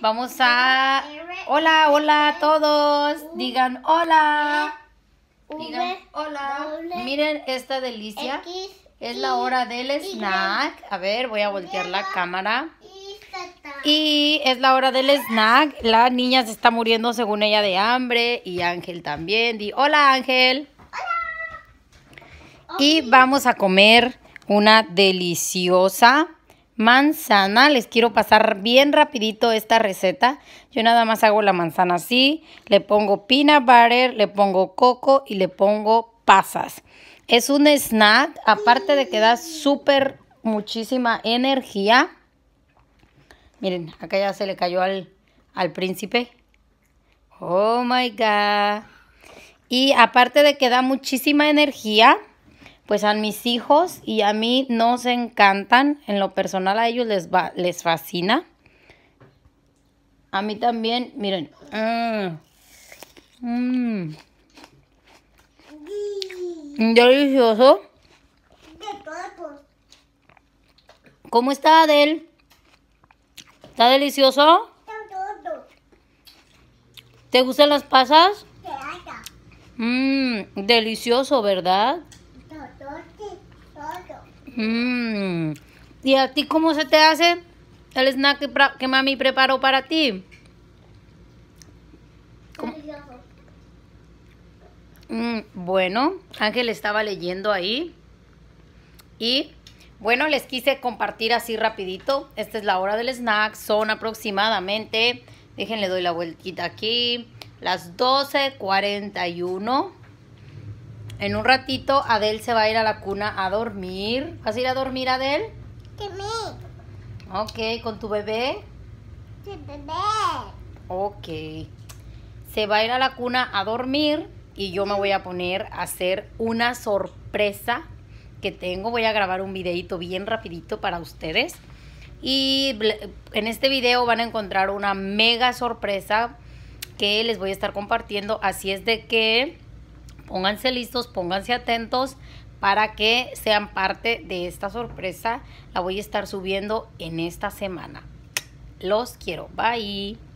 Vamos a... Hola, hola a todos. Digan hola. Digan hola. Miren esta delicia. Es la hora del snack. A ver, voy a voltear la cámara. Y es la hora del snack. La niña se está muriendo según ella de hambre. Y Ángel también. Di hola Ángel. Hola. Y vamos a comer una deliciosa manzana. Les quiero pasar bien rapidito esta receta. Yo nada más hago la manzana así, le pongo peanut butter, le pongo coco y le pongo pasas. Es un snack, aparte de que da súper muchísima energía. Miren, acá ya se le cayó al, al príncipe. Oh my God. Y aparte de que da muchísima energía, pues a mis hijos y a mí nos encantan, en lo personal a ellos les, va, les fascina. A mí también, miren. Mmm, De mm. delicioso. ¿Cómo está Adel? ¿Está delicioso? ¿Te gustan las pasas? Mmm, delicioso, ¿verdad? Mm. ¿Y a ti cómo se te hace el snack que, mami preparó para ti? Mm, bueno, Ángel estaba leyendo ahí. Y bueno, les quise compartir así rapidito. Esta es la hora del snack. Son aproximadamente, déjenle doy la vueltita aquí, las 12.41. En un ratito Adel se va a ir a la cuna a dormir. ¿Vas a ir a dormir, Adel? Sí. Ok, ¿con tu bebé? Sí, bebé. Ok. Se va a ir a la cuna a dormir y yo me voy a poner a hacer una sorpresa que tengo. Voy a grabar un videito bien rapidito para ustedes. Y en este video van a encontrar una mega sorpresa que les voy a estar compartiendo. Así es de que Pónganse listos, pónganse atentos para que sean parte de esta sorpresa. La voy a estar subiendo en esta semana. Los quiero. Bye.